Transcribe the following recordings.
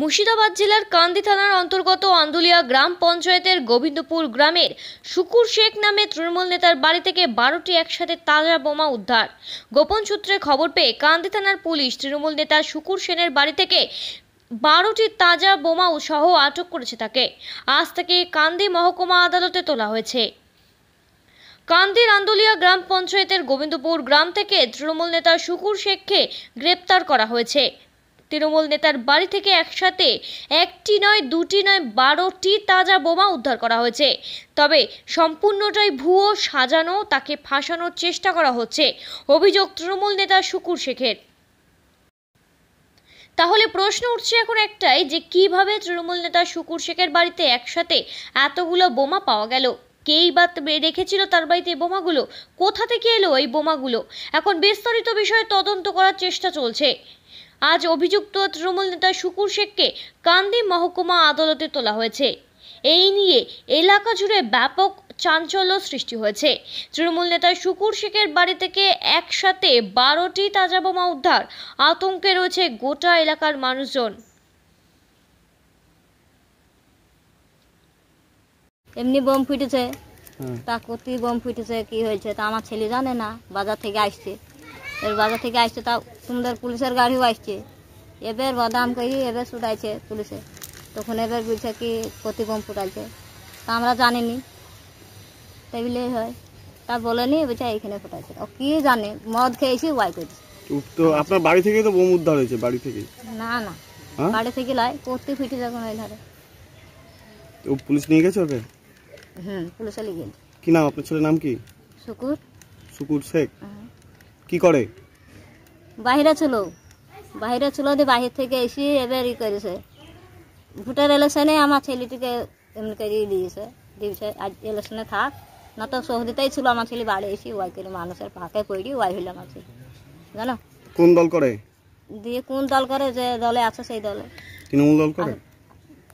মুর্শিদাবাদ জেলার কান্দি থানার অন্তর্গত আন্দুলিয়া গ্রাম পঞ্চায়েতের গোবিন্দপুর গ্রামের শুকুর শেখ নামে তৃণমূল নেতার বাড়ি থেকে বারোটি একসাথে তাজা বোমা উদ্ধার গোপন সূত্রে খবর পেয়ে কান্দি থানার পুলিশ তৃণমূল নেতা শুকুর সেনের বাড়ি থেকে বারোটি তাজা বোমা সহ আটক করেছে তাকে আজ তাকে কান্দি মহকুমা আদালতে তোলা হয়েছে কান্দির আন্দুলিয়া গ্রাম পঞ্চায়েতের গোবিন্দপুর গ্রাম থেকে তৃণমূল নেতা শুকুর শেখকে গ্রেপ্তার করা হয়েছে তৃণমূল নেতার বাড়ি থেকে একসাথে একটি নয় দুটি নয় বারোটি তাজা বোমা উদ্ধার করা হয়েছে তবে সম্পূর্ণটাই ভুয়ো সাজানো তাকে ফাঁসানোর চেষ্টা করা হচ্ছে অভিযোগ তৃণমূল নেতা শুকুর শেখের তাহলে প্রশ্ন উঠছে এখন একটাই যে কিভাবে তৃণমূল নেতা শুকুর শেখের বাড়িতে একসাথে এতগুলো বোমা পাওয়া গেল কেই বা রেখেছিল তার বাড়িতে বোমাগুলো কোথা থেকে এলো এই বোমাগুলো এখন বিস্তারিত বিষয়ে তদন্ত করার চেষ্টা চলছে আজ অভিযুক্ত তৃণমূল নেতা শুকুর শেখকে কান্দি মহকুমা আদালতে তোলা হয়েছে এই নিয়ে এলাকা জুড়ে ব্যাপক চাঞ্চল্য সৃষ্টি হয়েছে তৃণমূল নেতা শুকুর শেখের বাড়ি থেকে একসাথে বারোটি তাজা বোমা উদ্ধার আতঙ্কে রয়েছে গোটা এলাকার মানুষজন এমনি বোম ফুটেছে তা কোথায় বোম ফুটেছে কি হয়েছে তা আমার ছেলে জানে না বাজার থেকে আসছে এর বাজার থেকে আসছে তাও সুন্দর পুলিশের গাড়িও আসছে এবার বাদাম করি এবার শুটাইছে পুলিশে তখন এবার বলছে কি প্রতিবম ফুটাইছে তা আমরা জানিনি তাই হয় তা বলেনি বলছে এইখানে ফুটাইছে ও কি জানে মদ খেয়েছি ওয়াই করছে তো আপনার বাড়ি থেকে তো বোম উদ্ধার হয়েছে বাড়ি থেকে না না হ্যাঁ? বাড়ি থেকে লাই করতে ফিটে যখন ওই ধারে তো পুলিশ নিয়ে গেছে ওকে হুম পুলিশে নিয়ে গেছে কি নাম আপনার ছেলের নাম কি শুকুর শুকুর শেখ হ্যাঁ। কি করে বাইরে ছিল বাইরে ছিল দি বাহির থেকে এসে এবার ই করেছে ভোটার ইলেকশনে আমার ছেলেটিকে এমনি করে দিয়েছে দিয়েছে আজ ইলেকশনে থাক না তো সহদিতাই ছিল আমার ছেলে বাড়ি এসে ওয়াই করে মানুষের পাকে পড়ি ওয়াই হইল আমার ছেলে জানো কোন দল করে দিয়ে কোন দল করে যে দলে আছে সেই দলে তৃণমূল দল করে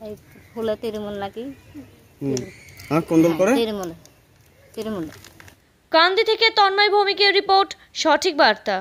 এই ফুলে তৃণমূল নাকি হ্যাঁ কোন দল হ্যাঁ, করে তৃণমূল তৃণমূল কান্দি থেকে তন্ময় ভৌমিকের রিপোর্ট সঠিক বার্তা